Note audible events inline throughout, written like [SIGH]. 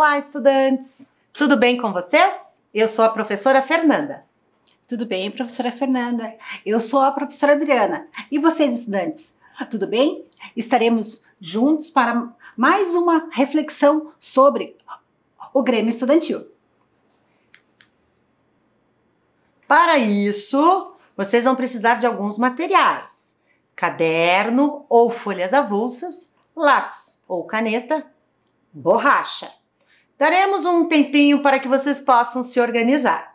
Olá, estudantes! Tudo bem com vocês? Eu sou a professora Fernanda. Tudo bem, professora Fernanda? Eu sou a professora Adriana. E vocês, estudantes? Tudo bem? Estaremos juntos para mais uma reflexão sobre o Grêmio Estudantil. Para isso, vocês vão precisar de alguns materiais: caderno ou folhas avulsas, lápis ou caneta, borracha Daremos um tempinho para que vocês possam se organizar.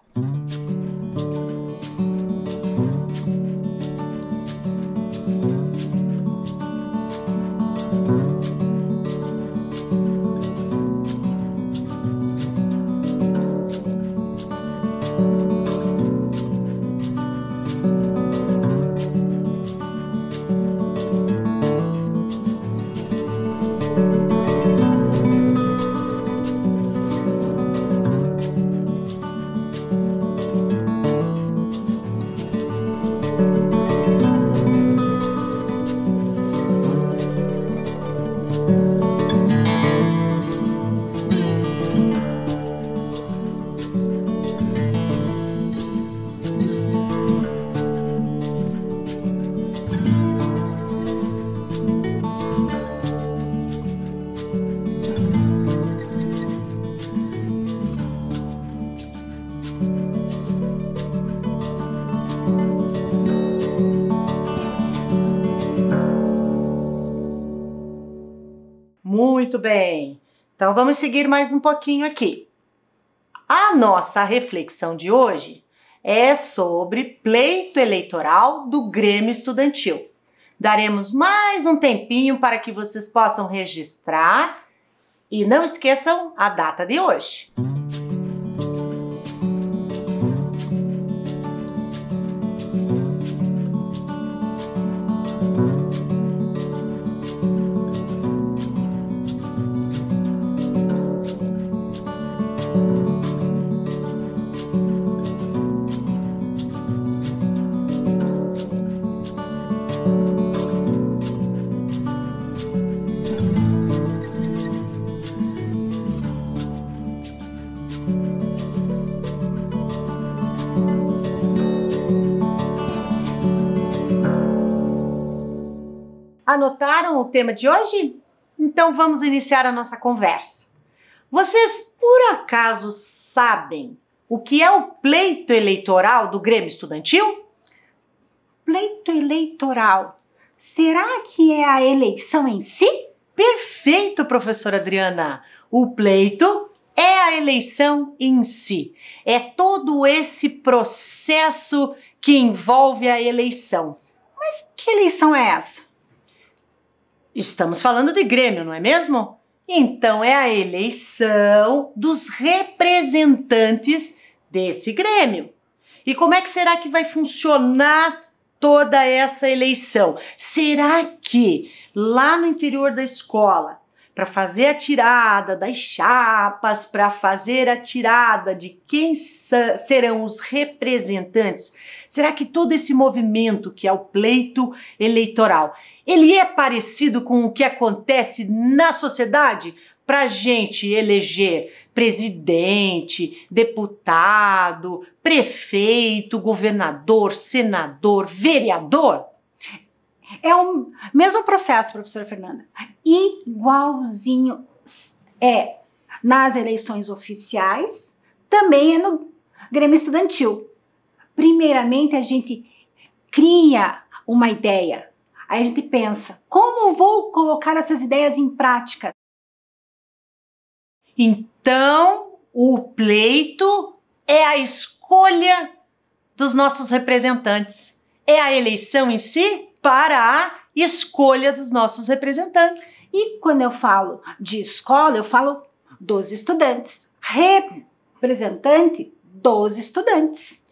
Muito bem. Então vamos seguir mais um pouquinho aqui. A nossa reflexão de hoje é sobre pleito eleitoral do Grêmio Estudantil. Daremos mais um tempinho para que vocês possam registrar e não esqueçam a data de hoje. Anotaram o tema de hoje? Então vamos iniciar a nossa conversa. Vocês por acaso sabem o que é o pleito eleitoral do Grêmio Estudantil? Pleito eleitoral. Será que é a eleição em si? Perfeito, professora Adriana. O pleito é a eleição em si. É todo esse processo que envolve a eleição. Mas que eleição é essa? Estamos falando de Grêmio, não é mesmo? Então é a eleição dos representantes desse Grêmio. E como é que será que vai funcionar toda essa eleição? Será que lá no interior da escola, para fazer a tirada das chapas, para fazer a tirada de quem serão os representantes, será que todo esse movimento que é o pleito eleitoral ele é parecido com o que acontece na sociedade para a gente eleger presidente, deputado, prefeito, governador, senador, vereador? É o mesmo processo, professora Fernanda. Igualzinho é nas eleições oficiais, também é no Grêmio Estudantil. Primeiramente, a gente cria uma ideia, Aí a gente pensa, como vou colocar essas ideias em prática? Então, o pleito é a escolha dos nossos representantes. É a eleição em si para a escolha dos nossos representantes. E quando eu falo de escola, eu falo dos estudantes. Representante dos estudantes.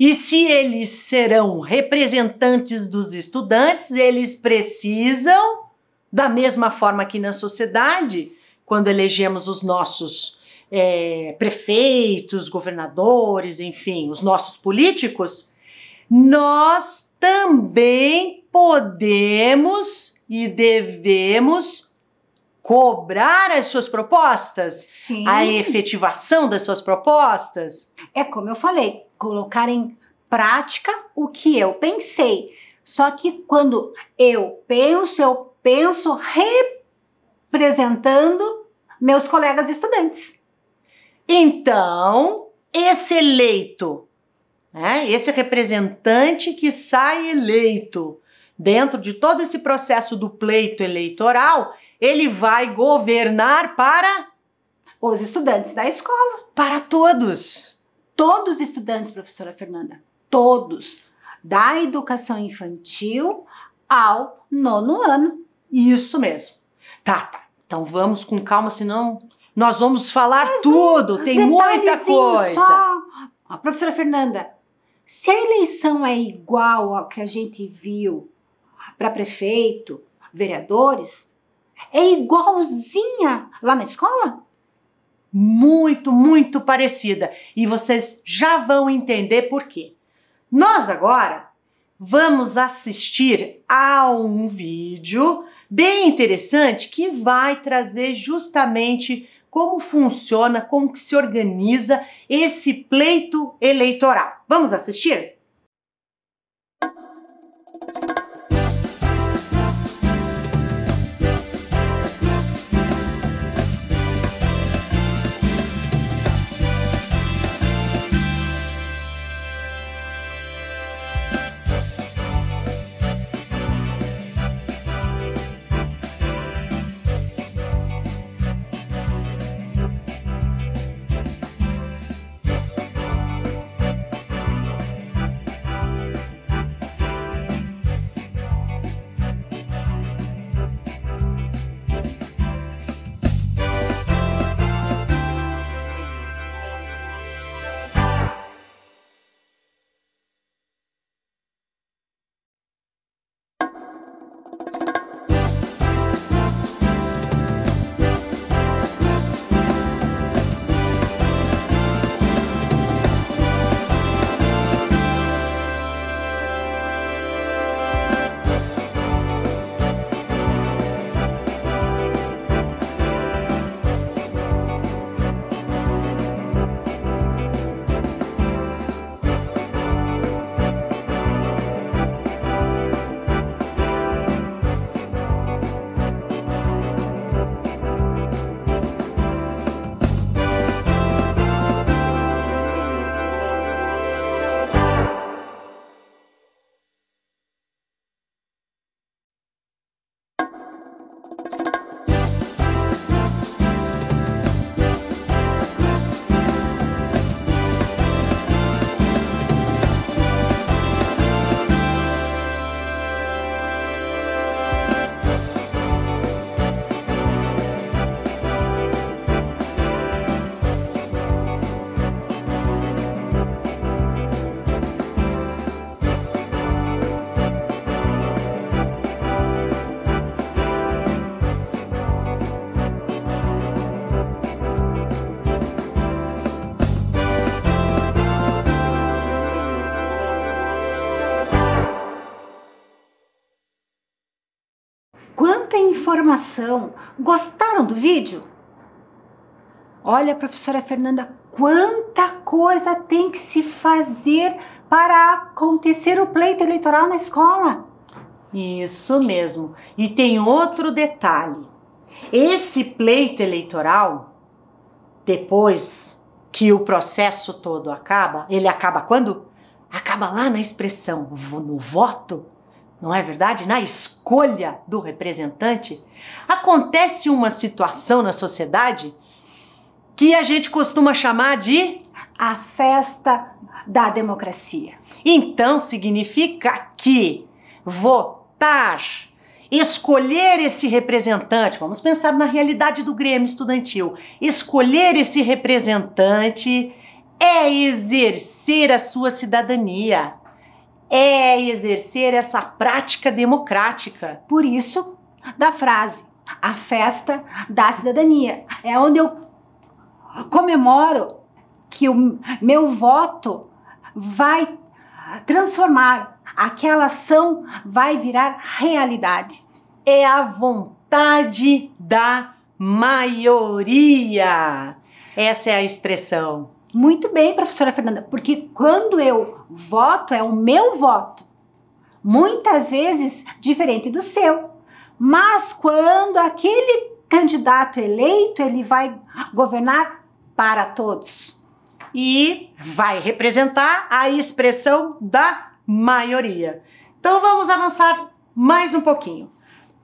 E se eles serão representantes dos estudantes, eles precisam, da mesma forma que na sociedade, quando elegemos os nossos é, prefeitos, governadores, enfim, os nossos políticos, nós também podemos e devemos cobrar as suas propostas, Sim. a efetivação das suas propostas. É como eu falei, colocar em prática o que eu pensei. Só que quando eu penso, eu penso representando meus colegas estudantes. Então, esse eleito, né, esse representante que sai eleito dentro de todo esse processo do pleito eleitoral, ele vai governar para os estudantes da escola. Para todos. Todos os estudantes, professora Fernanda. Todos. Da educação infantil ao nono ano. Isso mesmo. Tá, tá. Então vamos com calma, senão nós vamos falar Mas tudo. Um Tem muita coisa. Só. A professora Fernanda, se a eleição é igual ao que a gente viu para prefeito, vereadores, é igualzinha lá na escola? Muito, muito parecida. E vocês já vão entender por quê. Nós agora vamos assistir a um vídeo bem interessante que vai trazer justamente como funciona, como que se organiza esse pleito eleitoral. Vamos assistir? informação. Gostaram do vídeo? Olha, professora Fernanda, quanta coisa tem que se fazer para acontecer o pleito eleitoral na escola. Isso mesmo. E tem outro detalhe. Esse pleito eleitoral, depois que o processo todo acaba, ele acaba quando? Acaba lá na expressão, no voto não é verdade? Na escolha do representante, acontece uma situação na sociedade que a gente costuma chamar de a festa da democracia. Então significa que votar, escolher esse representante, vamos pensar na realidade do Grêmio Estudantil, escolher esse representante é exercer a sua cidadania, é exercer essa prática democrática. Por isso, da frase, a festa da cidadania. É onde eu comemoro que o meu voto vai transformar, aquela ação vai virar realidade. É a vontade da maioria. Essa é a expressão. Muito bem, professora Fernanda, porque quando eu voto, é o meu voto. Muitas vezes diferente do seu. Mas quando aquele candidato eleito, ele vai governar para todos e vai representar a expressão da maioria. Então vamos avançar mais um pouquinho.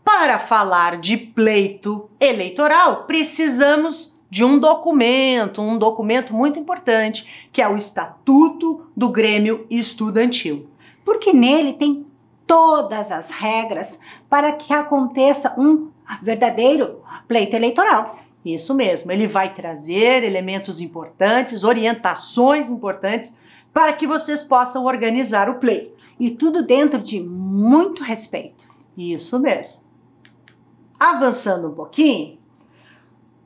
Para falar de pleito eleitoral, precisamos de um documento, um documento muito importante, que é o Estatuto do Grêmio Estudantil, porque nele tem todas as regras para que aconteça um verdadeiro pleito eleitoral. Isso mesmo, ele vai trazer elementos importantes, orientações importantes para que vocês possam organizar o pleito. E tudo dentro de muito respeito. Isso mesmo. Avançando um pouquinho,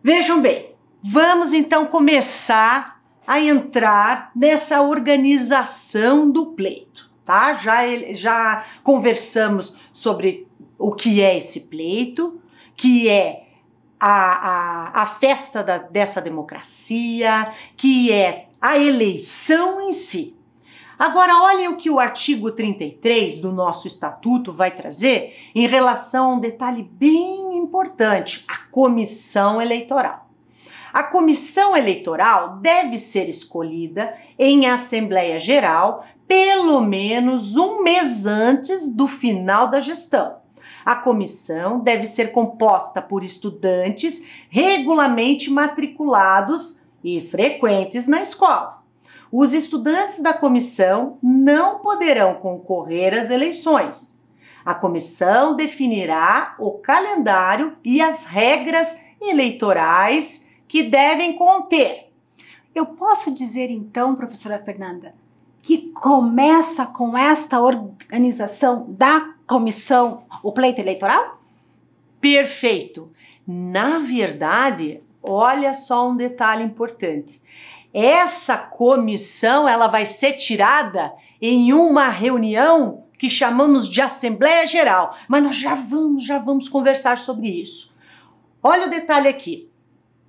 vejam bem, Vamos então começar a entrar nessa organização do pleito, tá? Já, já conversamos sobre o que é esse pleito, que é a, a, a festa da, dessa democracia, que é a eleição em si. Agora, olhem o que o artigo 33 do nosso estatuto vai trazer em relação a um detalhe bem importante: a comissão eleitoral. A comissão eleitoral deve ser escolhida em Assembleia Geral pelo menos um mês antes do final da gestão. A comissão deve ser composta por estudantes regularmente matriculados e frequentes na escola. Os estudantes da comissão não poderão concorrer às eleições. A comissão definirá o calendário e as regras eleitorais que devem conter. Eu posso dizer então, professora Fernanda, que começa com esta organização da comissão o pleito eleitoral? Perfeito. Na verdade, olha só um detalhe importante. Essa comissão ela vai ser tirada em uma reunião que chamamos de Assembleia Geral, mas nós já vamos, já vamos conversar sobre isso. Olha o detalhe aqui.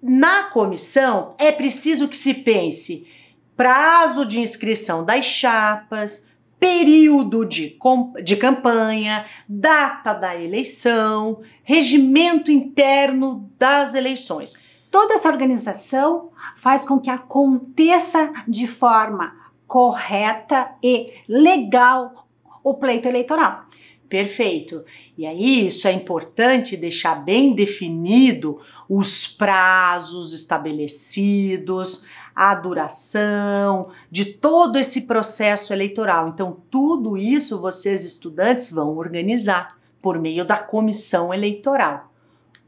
Na comissão, é preciso que se pense prazo de inscrição das chapas, período de, de campanha, data da eleição, regimento interno das eleições. Toda essa organização faz com que aconteça de forma correta e legal o pleito eleitoral. Perfeito. E aí isso é importante deixar bem definido os prazos estabelecidos, a duração de todo esse processo eleitoral. Então, tudo isso vocês estudantes vão organizar por meio da comissão eleitoral.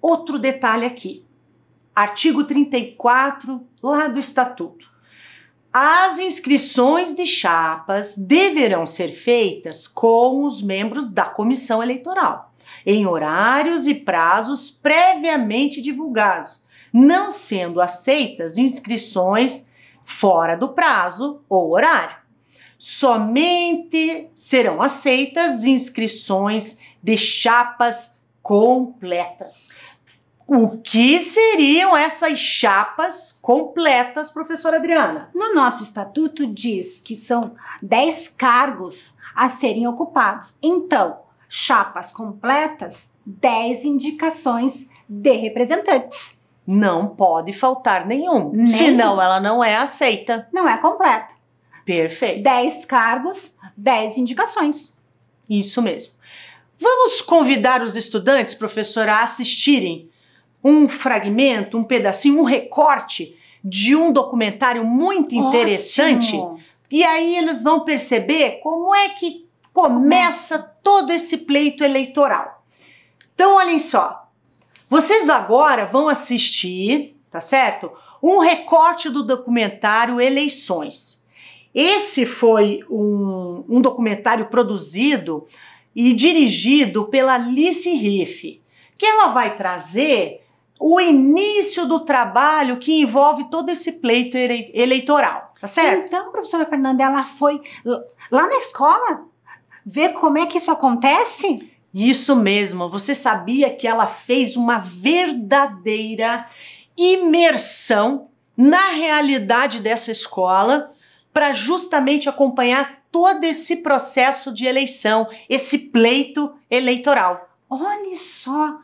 Outro detalhe aqui. Artigo 34 lá do estatuto. As inscrições de chapas deverão ser feitas com os membros da comissão eleitoral em horários e prazos previamente divulgados, não sendo aceitas inscrições fora do prazo ou horário. Somente serão aceitas inscrições de chapas completas. O que seriam essas chapas completas, professora Adriana? No nosso estatuto diz que são 10 cargos a serem ocupados. Então, chapas completas, 10 indicações de representantes. Não pode faltar nenhum, Nem. senão ela não é aceita. Não é completa. Perfeito. 10 cargos, 10 indicações. Isso mesmo. Vamos convidar os estudantes, professora, a assistirem um fragmento, um pedacinho, um recorte de um documentário muito interessante. Ótimo. E aí eles vão perceber como é que começa todo esse pleito eleitoral. Então, olhem só. Vocês agora vão assistir, tá certo? Um recorte do documentário Eleições. Esse foi um, um documentário produzido e dirigido pela Alice Riff, que ela vai trazer o início do trabalho que envolve todo esse pleito eleitoral, tá certo? Então, professora Fernanda, ela foi lá na escola ver como é que isso acontece? Isso mesmo, você sabia que ela fez uma verdadeira imersão na realidade dessa escola para justamente acompanhar todo esse processo de eleição, esse pleito eleitoral. Olha só,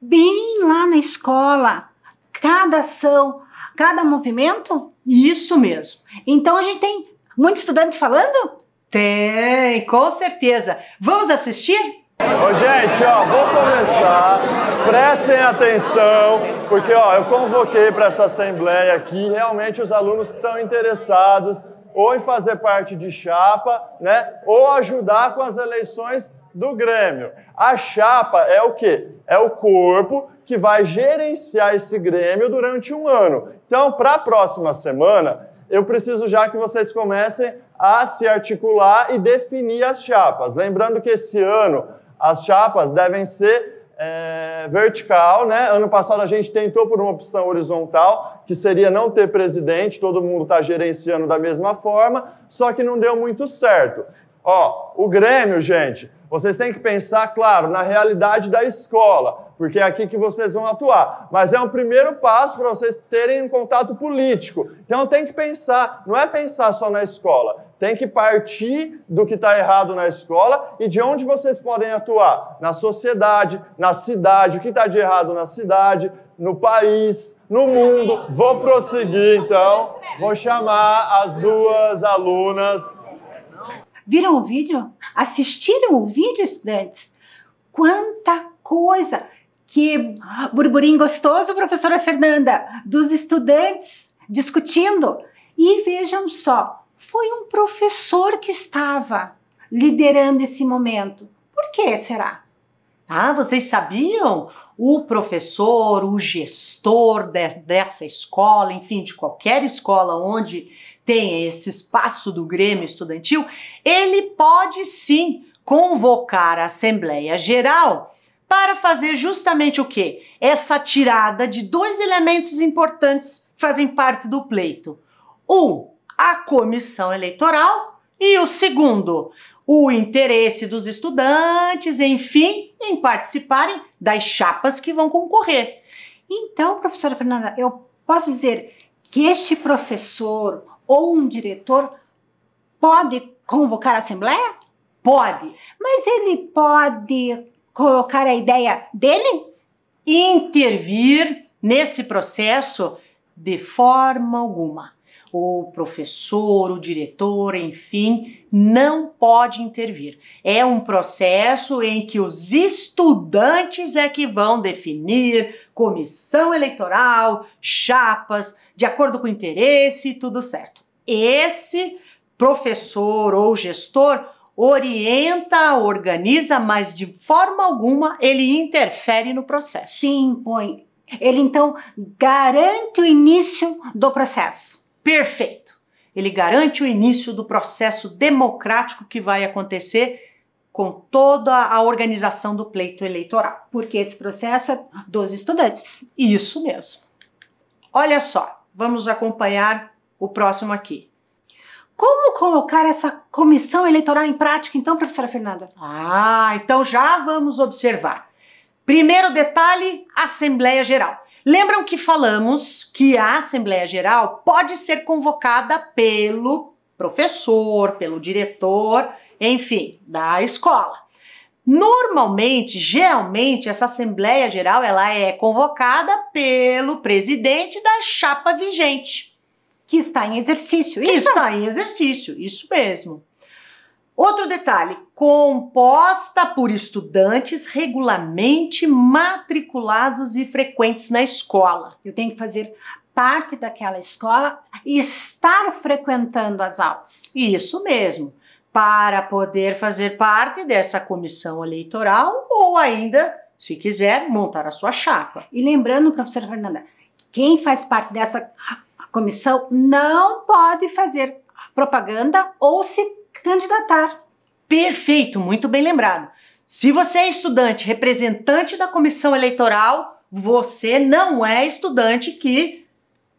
bem lá na escola, cada ação, cada movimento? Isso mesmo. Então a gente tem muitos estudantes falando? Tem, com certeza. Vamos assistir? Ô, gente, ó, vou começar. Prestem atenção, porque ó, eu convoquei para essa assembleia aqui realmente os alunos que estão interessados ou em fazer parte de chapa, né, ou ajudar com as eleições do Grêmio. A chapa é o quê? É o corpo que vai gerenciar esse Grêmio durante um ano. Então, para a próxima semana, eu preciso já que vocês comecem a se articular e definir as chapas. Lembrando que esse ano as chapas devem ser é, vertical, né? Ano passado a gente tentou por uma opção horizontal, que seria não ter presidente, todo mundo está gerenciando da mesma forma, só que não deu muito certo. Ó, o Grêmio, gente, vocês têm que pensar, claro, na realidade da escola, porque é aqui que vocês vão atuar. Mas é um primeiro passo para vocês terem um contato político. Então tem que pensar, não é pensar só na escola, tem que partir do que está errado na escola e de onde vocês podem atuar? Na sociedade, na cidade, o que está de errado na cidade, no país, no mundo. Vou prosseguir então, vou chamar as duas alunas. Viram o vídeo? Assistiram o vídeo, estudantes? Quanta coisa! Que burburinho gostoso, professora Fernanda, dos estudantes discutindo. E vejam só, foi um professor que estava liderando esse momento. Por que será? Ah, vocês sabiam? O professor, o gestor de, dessa escola, enfim, de qualquer escola onde tem esse espaço do Grêmio Estudantil, ele pode sim convocar a Assembleia Geral para fazer justamente o que? Essa tirada de dois elementos importantes que fazem parte do pleito. Um, a comissão eleitoral e o segundo, o interesse dos estudantes, enfim, em participarem das chapas que vão concorrer. Então, professora Fernanda, eu posso dizer que este professor ou um diretor pode convocar a assembleia? Pode. Mas ele pode colocar a ideia dele? Intervir nesse processo de forma alguma o professor, o diretor, enfim, não pode intervir. É um processo em que os estudantes é que vão definir comissão eleitoral, chapas, de acordo com o interesse, tudo certo. Esse professor ou gestor orienta, organiza, mas de forma alguma ele interfere no processo. Sim, põe. Ele então garante o início do processo. Perfeito! Ele garante o início do processo democrático que vai acontecer com toda a organização do pleito eleitoral. Porque esse processo é dos estudantes. Isso mesmo. Olha só, vamos acompanhar o próximo aqui. Como colocar essa comissão eleitoral em prática, então, professora Fernanda? Ah, então já vamos observar. Primeiro detalhe: Assembleia Geral. Lembram que falamos que a Assembleia Geral pode ser convocada pelo professor, pelo diretor, enfim, da escola. Normalmente, geralmente, essa Assembleia Geral ela é convocada pelo presidente da chapa vigente. Que está em exercício, que Está em exercício, isso mesmo. Outro detalhe: composta por estudantes regularmente matriculados e frequentes na escola. Eu tenho que fazer parte daquela escola e estar frequentando as aulas. Isso mesmo. Para poder fazer parte dessa comissão eleitoral ou ainda, se quiser, montar a sua chapa. E lembrando, professora Fernanda, quem faz parte dessa comissão não pode fazer propaganda ou se candidatar. Perfeito, muito bem lembrado. Se você é estudante representante da comissão eleitoral, você não é estudante que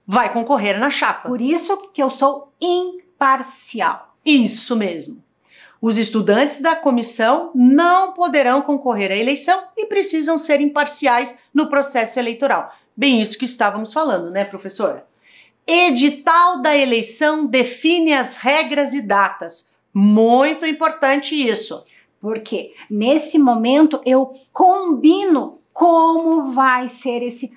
vai concorrer na chapa. Por isso que eu sou imparcial. Isso mesmo. Os estudantes da comissão não poderão concorrer à eleição e precisam ser imparciais no processo eleitoral. Bem, isso que estávamos falando, né, professora? Edital da eleição define as regras e datas muito importante isso. Porque nesse momento eu combino como vai ser esse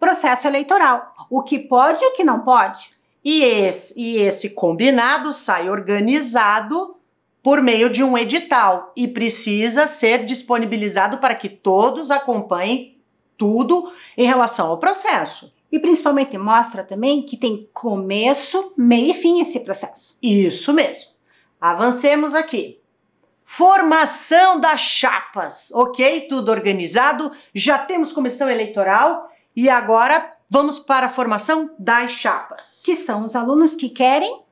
processo eleitoral, o que pode e o que não pode. E esse, e esse combinado sai organizado por meio de um edital e precisa ser disponibilizado para que todos acompanhem tudo em relação ao processo. E principalmente mostra também que tem começo, meio e fim esse processo. Isso mesmo. Avancemos aqui. Formação das chapas, ok? Tudo organizado, já temos comissão eleitoral e agora vamos para a formação das chapas. Que são os alunos que querem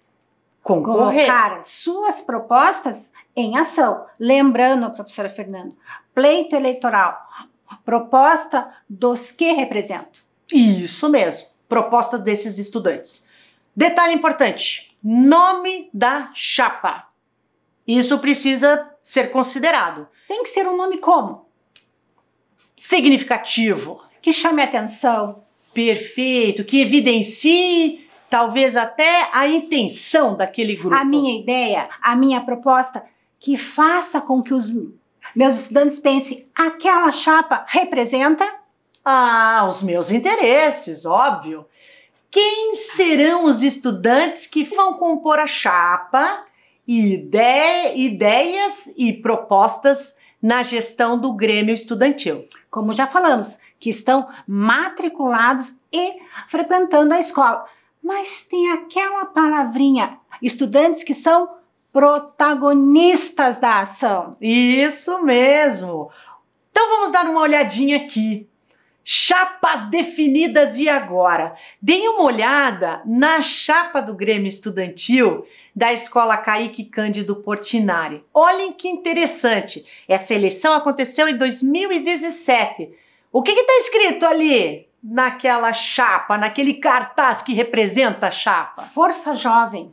Concorrer. colocar suas propostas em ação. Lembrando, professora Fernando, pleito eleitoral, proposta dos que represento. Isso mesmo, proposta desses estudantes. Detalhe importante: nome da chapa. Isso precisa ser considerado. Tem que ser um nome como? Significativo, que chame atenção. Perfeito, que evidencie talvez até a intenção daquele grupo. A minha ideia, a minha proposta, que faça com que os meus estudantes pensem: aquela chapa representa? Ah, os meus interesses, óbvio quem serão os estudantes que vão compor a chapa e ide ideias e propostas na gestão do Grêmio Estudantil. Como já falamos, que estão matriculados e frequentando a escola. Mas tem aquela palavrinha, estudantes que são protagonistas da ação. Isso mesmo! Então vamos dar uma olhadinha aqui Chapas definidas e agora. Deem uma olhada na chapa do Grêmio Estudantil da Escola Caíque Cândido Portinari. Olhem que interessante. Essa eleição aconteceu em 2017. O que está escrito ali naquela chapa, naquele cartaz que representa a chapa? Força Jovem.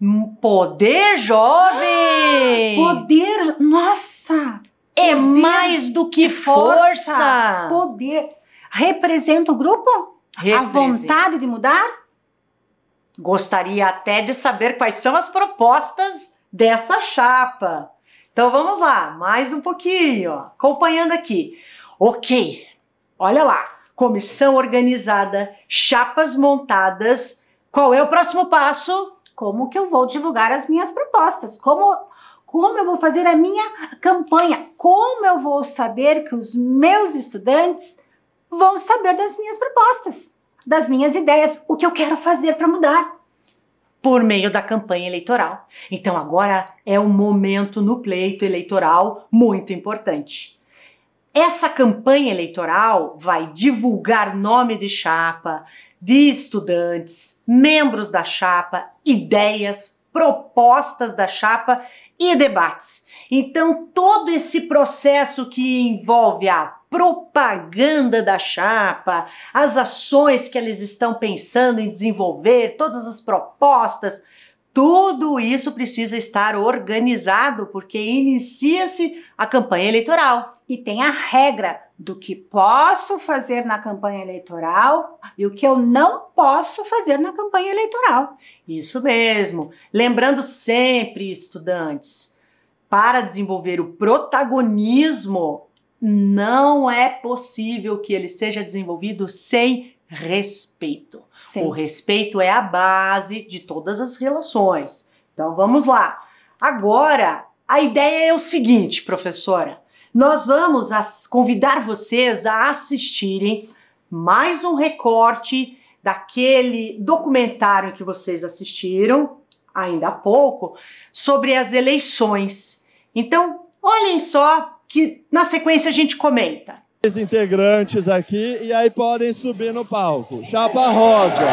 Hum, poder Jovem! [GASPS] poder! Nossa! é poder, mais do que é força. Poder. Representa o grupo? Representa. A vontade de mudar? Gostaria até de saber quais são as propostas dessa chapa. Então vamos lá, mais um pouquinho, acompanhando aqui. Ok, olha lá, comissão organizada, chapas montadas. Qual é o próximo passo? Como que eu vou divulgar as minhas propostas? Como como eu vou fazer a minha campanha, como eu vou saber que os meus estudantes vão saber das minhas propostas, das minhas ideias, o que eu quero fazer para mudar por meio da campanha eleitoral. Então agora é um momento no pleito eleitoral muito importante. Essa campanha eleitoral vai divulgar nome de chapa, de estudantes, membros da chapa, ideias, propostas da chapa e debates. Então, todo esse processo que envolve a propaganda da chapa, as ações que eles estão pensando em desenvolver, todas as propostas, tudo isso precisa estar organizado porque inicia-se a campanha eleitoral. E tem a regra do que posso fazer na campanha eleitoral e o que eu não posso fazer na campanha eleitoral. Isso mesmo. Lembrando sempre, estudantes, para desenvolver o protagonismo, não é possível que ele seja desenvolvido sem respeito. Sim. O respeito é a base de todas as relações. Então vamos lá. Agora, a ideia é o seguinte, professora nós vamos convidar vocês a assistirem mais um recorte daquele documentário que vocês assistiram ainda há pouco sobre as eleições. Então, olhem só que na sequência a gente comenta. Os integrantes aqui e aí podem subir no palco. Chapa rosa.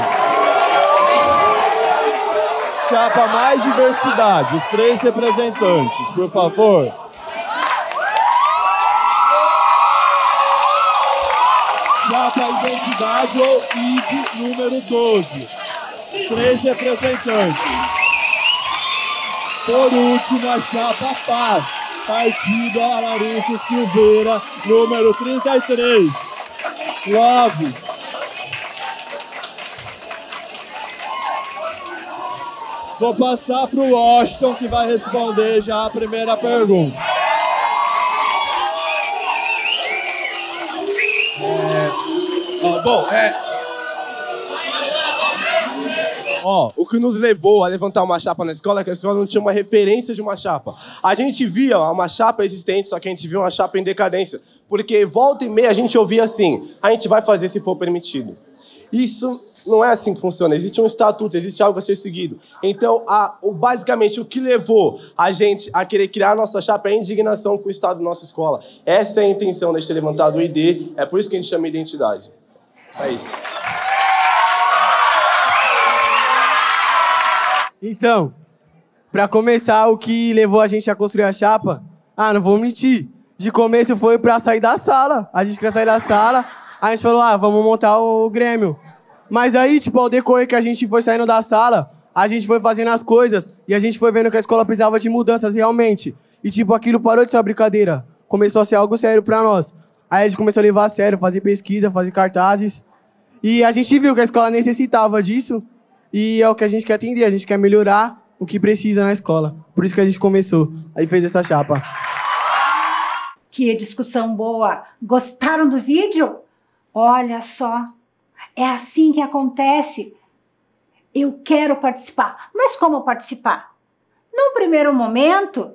Chapa mais diversidade, os três representantes, por favor. Mapa Identidade ou ID número 12. Os três representantes. Por último, a chapa Paz, partido Alarico Silveira, número 33. Loves. Vou passar para o Washington, que vai responder já a primeira pergunta. Bom, é. Ó, o que nos levou a levantar uma chapa na escola é que a escola não tinha uma referência de uma chapa. A gente via uma chapa existente, só que a gente via uma chapa em decadência. Porque volta e meia a gente ouvia assim: a gente vai fazer se for permitido. Isso não é assim que funciona. Existe um estatuto, existe algo a ser seguido. Então, a, o, basicamente, o que levou a gente a querer criar a nossa chapa é a indignação com o estado da nossa escola. Essa é a intenção de ter levantado o ID, é por isso que a gente chama identidade. É isso. Então, para começar, o que levou a gente a construir a chapa? Ah, não vou mentir. De começo foi para sair da sala. A gente queria sair da sala. A gente falou, ah, vamos montar o Grêmio. Mas aí, tipo, ao decorrer que a gente foi saindo da sala, a gente foi fazendo as coisas e a gente foi vendo que a escola precisava de mudanças realmente. E, tipo, aquilo parou de ser uma brincadeira. Começou a ser algo sério para nós. Aí a gente começou a levar a sério, fazer pesquisa, fazer cartazes. E a gente viu que a escola necessitava disso. E é o que a gente quer atender, a gente quer melhorar o que precisa na escola. Por isso que a gente começou, aí fez essa chapa. Que discussão boa! Gostaram do vídeo? Olha só, é assim que acontece. Eu quero participar, mas como participar? No primeiro momento,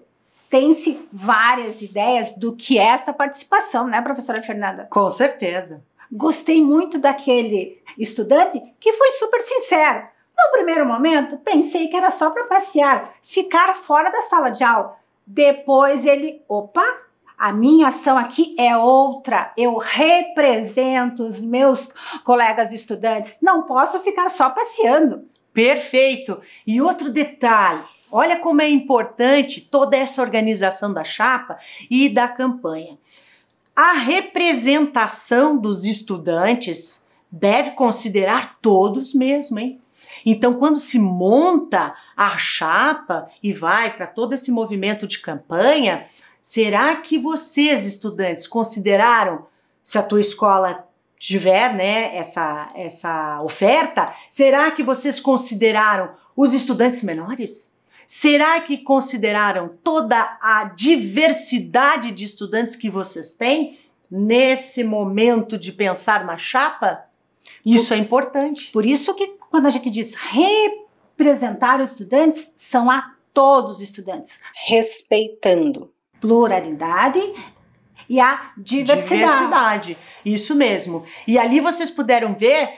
tem-se várias ideias do que é esta participação, né, professora Fernanda? Com certeza. Gostei muito daquele estudante que foi super sincero. No primeiro momento, pensei que era só para passear, ficar fora da sala de aula. Depois ele, opa, a minha ação aqui é outra. Eu represento os meus colegas estudantes. Não posso ficar só passeando. Perfeito. E outro detalhe, Olha como é importante toda essa organização da chapa e da campanha. A representação dos estudantes deve considerar todos mesmo, hein? Então, quando se monta a chapa e vai para todo esse movimento de campanha, será que vocês, estudantes, consideraram se a tua escola tiver, né, essa essa oferta, será que vocês consideraram os estudantes menores? Será que consideraram toda a diversidade de estudantes que vocês têm nesse momento de pensar na chapa? Isso é importante. Por isso que quando a gente diz representar os estudantes, são a todos os estudantes. Respeitando. Pluralidade e a diversidade. Diversidade, isso mesmo. E ali vocês puderam ver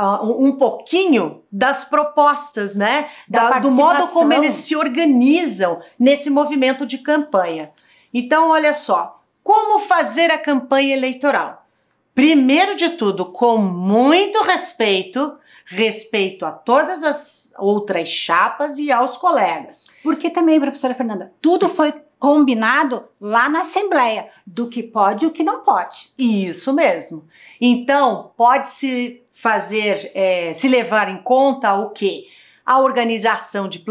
uh, um pouquinho das propostas, né? Da, da do modo como eles se organizam nesse movimento de campanha. Então, olha só, como fazer a campanha eleitoral? Primeiro de tudo, com muito respeito, respeito a todas as outras chapas e aos colegas. Porque também, professora Fernanda, tudo foi combinado lá na Assembleia do que pode e o que não pode. Isso mesmo. Então, pode-se fazer, é, se levar em conta o que? A organização de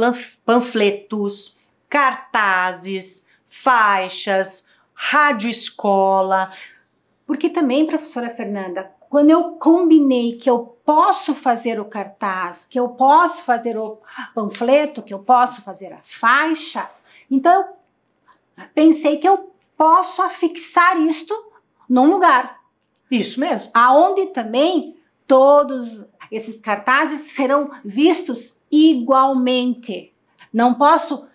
panfletos, cartazes, faixas, rádio escola. Porque também, professora Fernanda, quando eu combinei que eu posso fazer o cartaz, que eu posso fazer o panfleto, que eu posso fazer a faixa, então eu pensei que eu posso afixar isto num lugar. Isso mesmo. Aonde também Todos esses cartazes serão vistos igualmente. Não posso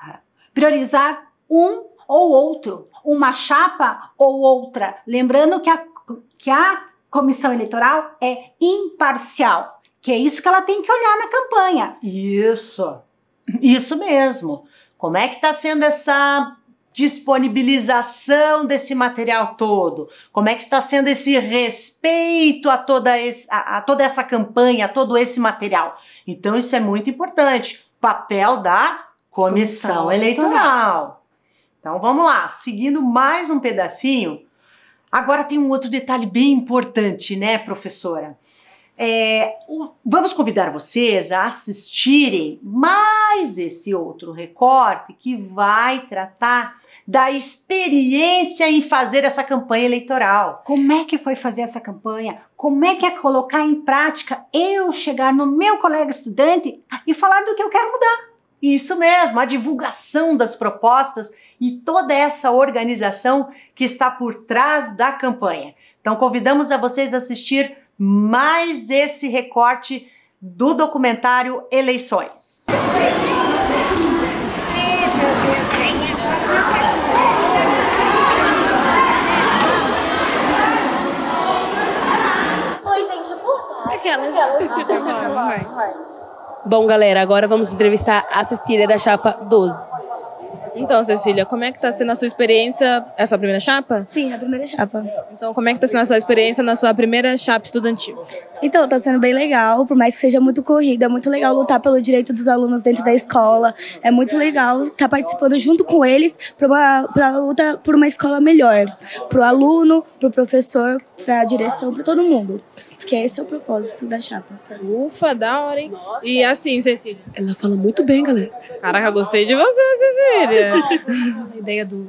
ah, priorizar um ou outro, uma chapa ou outra. Lembrando que a, que a comissão eleitoral é imparcial, que é isso que ela tem que olhar na campanha. Isso, isso mesmo. Como é que está sendo essa disponibilização desse material todo? Como é que está sendo esse respeito a toda, esse, a, a toda essa campanha, a todo esse material? Então isso é muito importante. Papel da comissão, comissão eleitoral. eleitoral. Então vamos lá, seguindo mais um pedacinho. Agora tem um outro detalhe bem importante, né, professora? É, o, vamos convidar vocês a assistirem mais esse outro recorte que vai tratar da experiência em fazer essa campanha eleitoral. Como é que foi fazer essa campanha? Como é que é colocar em prática eu chegar no meu colega estudante e falar do que eu quero mudar? Isso mesmo, a divulgação das propostas e toda essa organização que está por trás da campanha. Então convidamos a vocês a assistir mais esse recorte do documentário Eleições. Aquela. [LAUGHS] Bom, galera, agora vamos entrevistar a Cecília da Chapa 12. Então, Cecília, como é que tá sendo a sua experiência? É a sua primeira chapa? Sim, a primeira chapa. Então, como é que tá sendo a sua experiência na sua primeira chapa estudantil? Então, tá sendo bem legal, por mais que seja muito corrida, é muito legal lutar pelo direito dos alunos dentro da escola. É muito legal estar tá participando junto com eles para a luta por uma escola melhor. Para o aluno, para o professor, para a direção, para todo mundo. Porque esse é o propósito da chapa. Ufa, da hora, hein? E assim, Cecília? Ela fala muito bem, galera. Caraca, gostei de você, Cecília. a [LAUGHS] ideia do...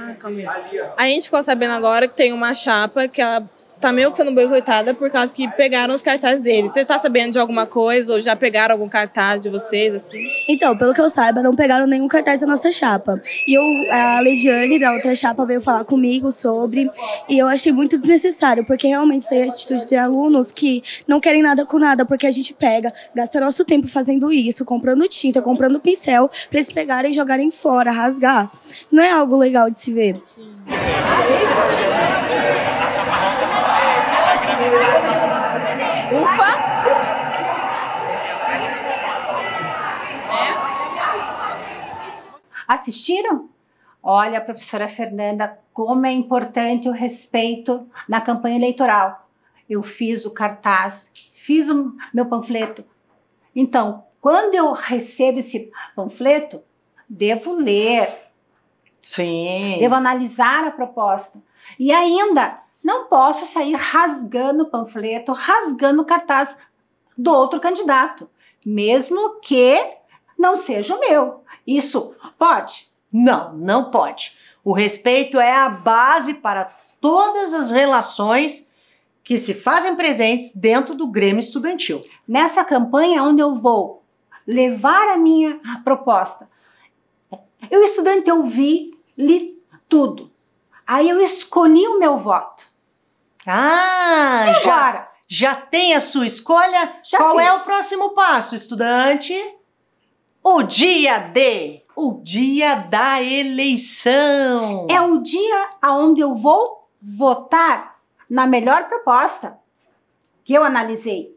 Ah, calma aí. A gente ficou sabendo agora que tem uma chapa que ela tá meio que sendo boicotada por causa que pegaram os cartazes deles. Você tá sabendo de alguma coisa ou já pegaram algum cartaz de vocês, assim? Então, pelo que eu saiba, não pegaram nenhum cartaz da nossa chapa. E eu, a Leidiane, da outra chapa, veio falar comigo sobre. E eu achei muito desnecessário, porque realmente isso é a atitude de alunos que não querem nada com nada, porque a gente pega, gasta nosso tempo fazendo isso, comprando tinta, comprando pincel, pra eles pegarem e jogarem fora, rasgar. Não é algo legal de se ver. Sim. Ufa! Assistiram? Olha, professora Fernanda, como é importante o respeito na campanha eleitoral. Eu fiz o cartaz, fiz o meu panfleto. Então, quando eu recebo esse panfleto, devo ler. Sim. Devo analisar a proposta. E ainda não posso sair rasgando panfleto, rasgando cartaz do outro candidato, mesmo que não seja o meu. Isso pode? Não, não pode. O respeito é a base para todas as relações que se fazem presentes dentro do Grêmio Estudantil. Nessa campanha onde eu vou levar a minha proposta, eu estudante ouvi, li tudo. Aí eu escolhi o meu voto. Ah, e agora? Já tem a sua escolha? Já Qual fiz. é o próximo passo, estudante? O dia D, o dia da eleição. É o dia aonde eu vou votar na melhor proposta que eu analisei,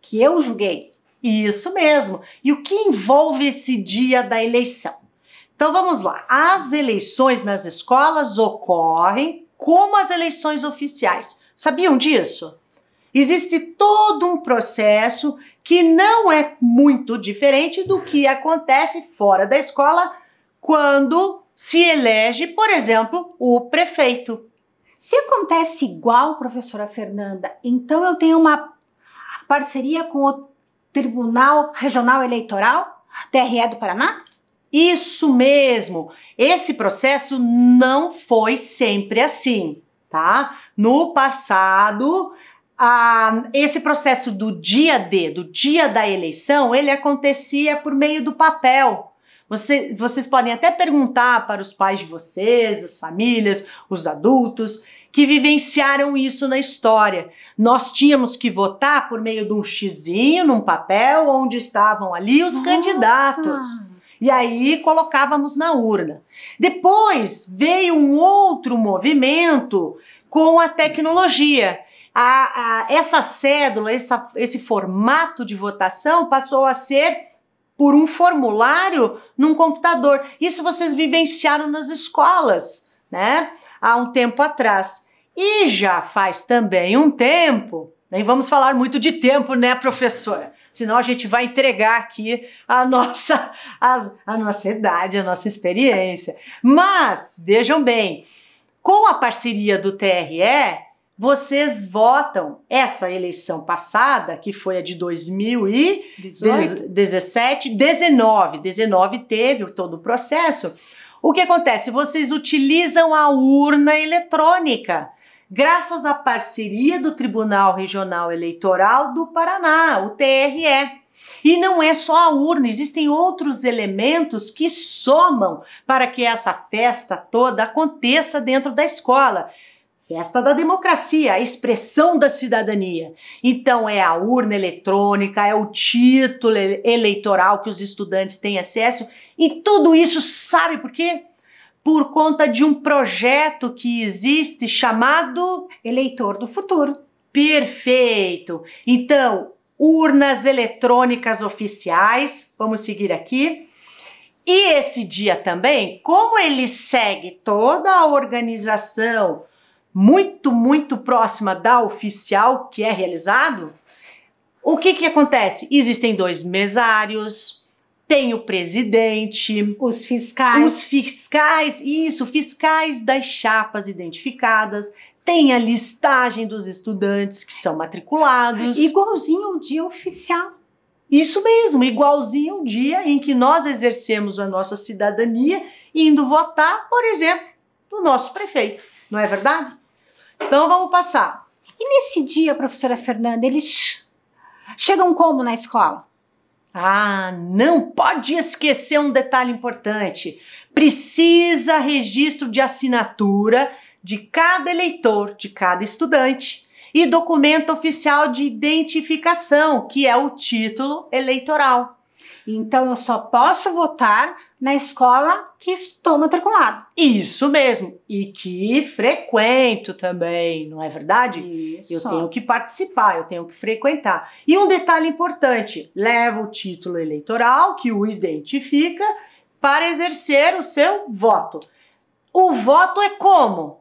que eu julguei. Isso mesmo. E o que envolve esse dia da eleição? Então vamos lá. As eleições nas escolas ocorrem como as eleições oficiais, Sabiam disso? Existe todo um processo que não é muito diferente do que acontece fora da escola quando se elege, por exemplo, o prefeito. Se acontece igual, professora Fernanda, então eu tenho uma parceria com o Tribunal Regional Eleitoral, TRE do Paraná? Isso mesmo! Esse processo não foi sempre assim, tá? no passado, esse processo do dia D, do dia da eleição, ele acontecia por meio do papel. Você, vocês podem até perguntar para os pais de vocês, as famílias, os adultos que vivenciaram isso na história. Nós tínhamos que votar por meio de um xizinho num papel onde estavam ali os Nossa. candidatos. E aí colocávamos na urna. Depois veio um outro movimento com a tecnologia. A, a, essa cédula, essa, esse formato de votação passou a ser por um formulário num computador. Isso vocês vivenciaram nas escolas, né? Há um tempo atrás. E já faz também um tempo, nem vamos falar muito de tempo, né, professora? Senão a gente vai entregar aqui a nossa, a, a nossa idade, a nossa experiência. Mas, vejam bem, com a parceria do TRE, vocês votam essa eleição passada, que foi a de 2017, 19, 19 teve todo o processo. O que acontece? Vocês utilizam a urna eletrônica. Graças à parceria do Tribunal Regional Eleitoral do Paraná, o TRE. E não é só a urna, existem outros elementos que somam para que essa festa toda aconteça dentro da escola. Festa da democracia, a expressão da cidadania. Então, é a urna eletrônica, é o título eleitoral que os estudantes têm acesso, e tudo isso sabe por quê? Por conta de um projeto que existe chamado Eleitor do Futuro. Perfeito! Então, urnas eletrônicas oficiais. Vamos seguir aqui. E esse dia também, como ele segue toda a organização muito, muito próxima da oficial que é realizado, o que, que acontece? Existem dois mesários, tem o presidente, os fiscais. Os fiscais, isso, fiscais das chapas identificadas, tem a listagem dos estudantes que são matriculados. Igualzinho ao dia oficial. Isso mesmo, igualzinho ao dia em que nós exercemos a nossa cidadania indo votar, por exemplo, no nosso prefeito. Não é verdade? Então vamos passar. E nesse dia, professora Fernanda, eles chegam como na escola? Ah, não pode esquecer um detalhe importante. Precisa registro de assinatura de cada eleitor, de cada estudante, e documento oficial de identificação, que é o título eleitoral. Então eu só posso votar na escola que estou matriculado. Isso mesmo. E que frequento também, não é verdade? Isso. Eu tenho que participar, eu tenho que frequentar. E um detalhe importante: leva o título eleitoral que o identifica para exercer o seu voto. O voto é como?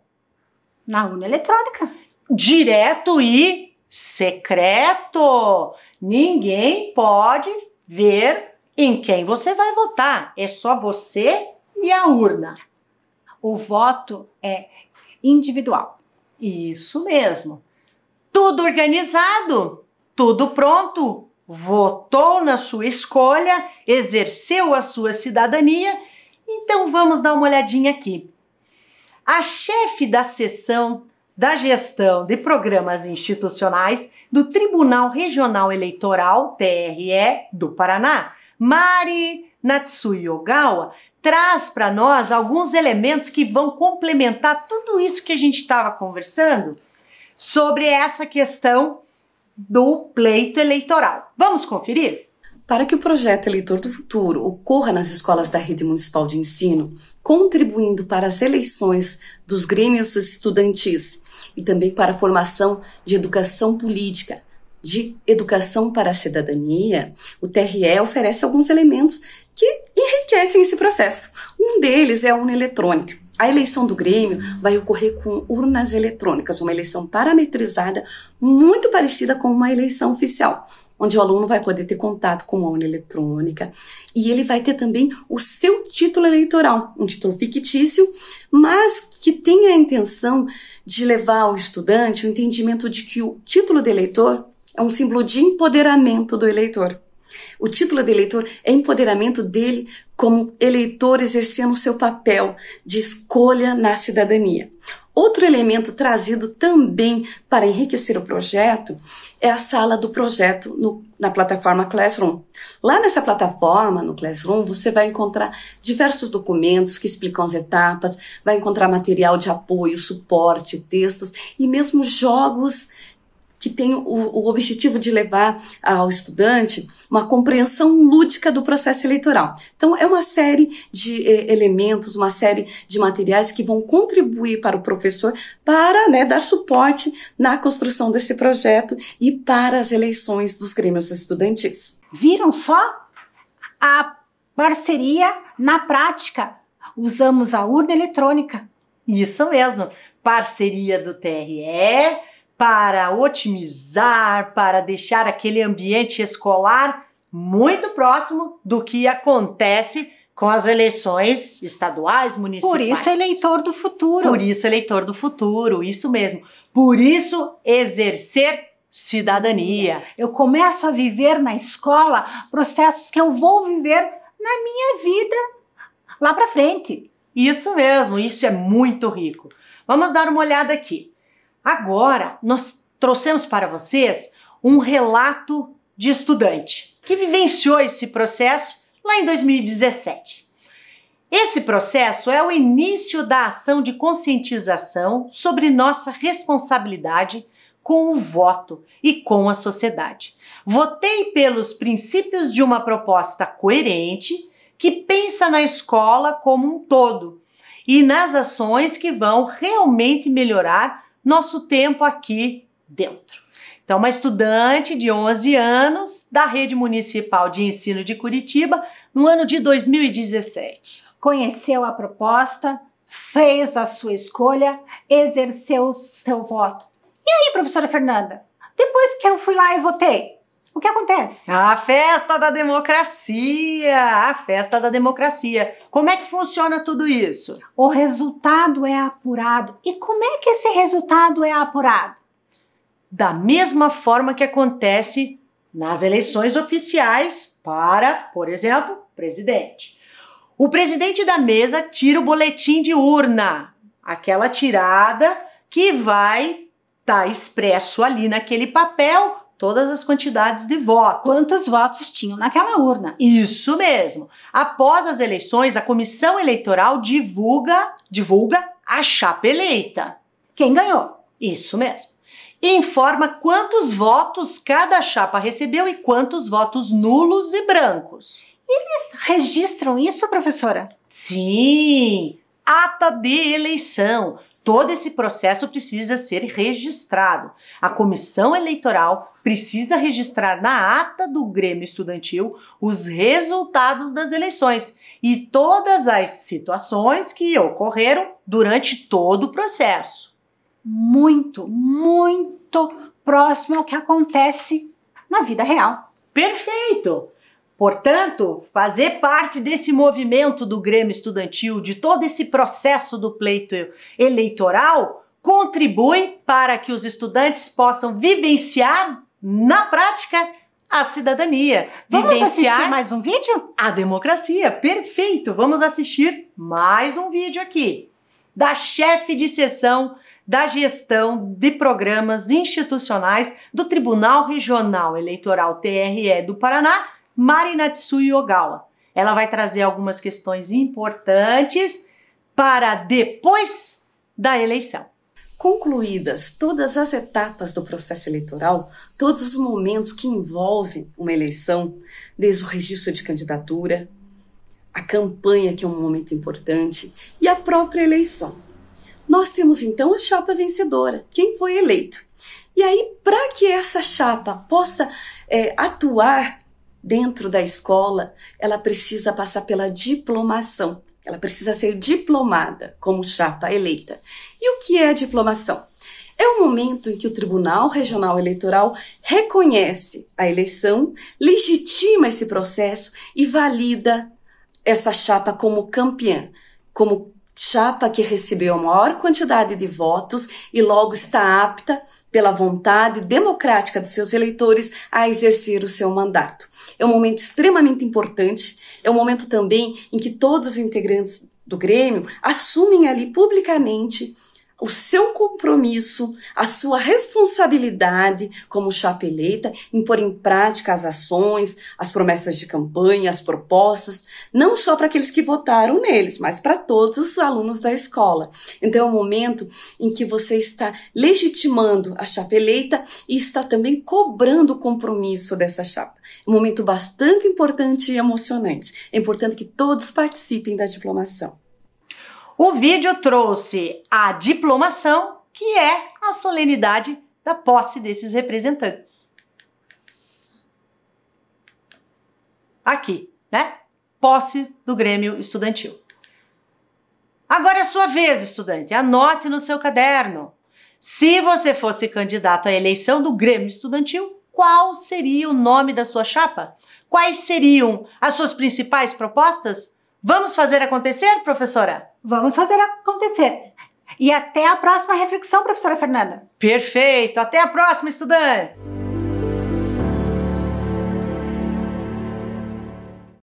na urna eletrônica. Direto e secreto. Ninguém pode ver em quem você vai votar. É só você e a urna. O voto é individual. Isso mesmo. Tudo organizado, tudo pronto. Votou na sua escolha, exerceu a sua cidadania. Então vamos dar uma olhadinha aqui a chefe da seção da gestão de programas institucionais do Tribunal Regional Eleitoral, TRE, do Paraná, Mari Natsuyogawa, traz para nós alguns elementos que vão complementar tudo isso que a gente estava conversando sobre essa questão do pleito eleitoral. Vamos conferir? Para que o projeto Eleitor do Futuro ocorra nas escolas da rede municipal de ensino, contribuindo para as eleições dos grêmios estudantis e também para a formação de educação política, de educação para a cidadania, o TRE oferece alguns elementos que enriquecem esse processo. Um deles é a urna eletrônica. A eleição do Grêmio vai ocorrer com urnas eletrônicas, uma eleição parametrizada muito parecida com uma eleição oficial, onde o aluno vai poder ter contato com a urna eletrônica e ele vai ter também o seu título eleitoral, um título fictício, mas que tem a intenção de levar ao estudante o entendimento de que o título de eleitor é um símbolo de empoderamento do eleitor. O título de eleitor é empoderamento dele como eleitor exercendo seu papel de escolha na cidadania. Outro elemento trazido também para enriquecer o projeto é a sala do projeto no, na plataforma Classroom. Lá nessa plataforma, no Classroom, você vai encontrar diversos documentos que explicam as etapas, vai encontrar material de apoio, suporte, textos e mesmo jogos que tem o, o objetivo de levar ao estudante uma compreensão lúdica do processo eleitoral. Então, é uma série de eh, elementos, uma série de materiais que vão contribuir para o professor para né, dar suporte na construção desse projeto e para as eleições dos grêmios estudantis. Viram só? A parceria na prática. Usamos a urna eletrônica. Isso mesmo, parceria do TRE para otimizar, para deixar aquele ambiente escolar muito próximo do que acontece com as eleições estaduais, municipais. Por isso, eleitor do futuro. Por isso, eleitor do futuro, isso mesmo. Por isso, exercer cidadania. Eu começo a viver na escola processos que eu vou viver na minha vida lá para frente. Isso mesmo, isso é muito rico. Vamos dar uma olhada aqui. Agora nós trouxemos para vocês um relato de estudante que vivenciou esse processo lá em 2017. Esse processo é o início da ação de conscientização sobre nossa responsabilidade com o voto e com a sociedade. Votei pelos princípios de uma proposta coerente que pensa na escola como um todo e nas ações que vão realmente melhorar nosso tempo aqui dentro. Então, uma estudante de 11 anos da Rede Municipal de Ensino de Curitiba, no ano de 2017. Conheceu a proposta, fez a sua escolha, exerceu seu voto. E aí, professora Fernanda, depois que eu fui lá e votei, o que acontece? A festa da democracia! A festa da democracia. Como é que funciona tudo isso? O resultado é apurado. E como é que esse resultado é apurado? Da mesma forma que acontece nas eleições oficiais para, por exemplo, presidente. O presidente da mesa tira o boletim de urna, aquela tirada que vai estar tá expresso ali naquele papel todas as quantidades de votos. Quantos votos tinham naquela urna? Isso mesmo. Após as eleições, a comissão eleitoral divulga, divulga a chapa eleita. Quem ganhou? Isso mesmo. informa quantos votos cada chapa recebeu e quantos votos nulos e brancos. Eles registram isso, professora? Sim! Ata de eleição todo esse processo precisa ser registrado. A comissão eleitoral precisa registrar na ata do Grêmio Estudantil os resultados das eleições e todas as situações que ocorreram durante todo o processo. Muito, muito próximo ao que acontece na vida real. Perfeito! Portanto, fazer parte desse movimento do Grêmio Estudantil, de todo esse processo do pleito eleitoral, contribui para que os estudantes possam vivenciar na prática a cidadania. Vamos assistir mais um vídeo? A democracia, perfeito! Vamos assistir mais um vídeo aqui da chefe de sessão da gestão de programas institucionais do Tribunal Regional Eleitoral TRE do Paraná, Marinatsu Yogawa. Ela vai trazer algumas questões importantes para depois da eleição. Concluídas todas as etapas do processo eleitoral, todos os momentos que envolvem uma eleição, desde o registro de candidatura, a campanha, que é um momento importante, e a própria eleição. Nós temos então a chapa vencedora, quem foi eleito. E aí, para que essa chapa possa é, atuar dentro da escola, ela precisa passar pela diplomação. Ela precisa ser diplomada como chapa eleita. E o que é a diplomação? É o momento em que o Tribunal Regional Eleitoral reconhece a eleição, legitima esse processo e valida essa chapa como campeã, como chapa que recebeu a maior quantidade de votos e logo está apta, pela vontade democrática de seus eleitores, a exercer o seu mandato. É um momento extremamente importante, é um momento também em que todos os integrantes do Grêmio assumem ali publicamente o seu compromisso, a sua responsabilidade como chapeleita em pôr em prática as ações, as promessas de campanha, as propostas, não só para aqueles que votaram neles, mas para todos os alunos da escola. Então é um momento em que você está legitimando a chapeleita e está também cobrando o compromisso dessa chapa. É um momento bastante importante e emocionante. É importante que todos participem da diplomação. O vídeo trouxe a diplomação, que é a solenidade da posse desses representantes. Aqui, né? Posse do Grêmio Estudantil. Agora é a sua vez, estudante. Anote no seu caderno. Se você fosse candidato à eleição do Grêmio Estudantil, qual seria o nome da sua chapa? Quais seriam as suas principais propostas? Vamos fazer acontecer, professora? Vamos fazer acontecer. E até a próxima reflexão, professora Fernanda. Perfeito! Até a próxima, estudantes!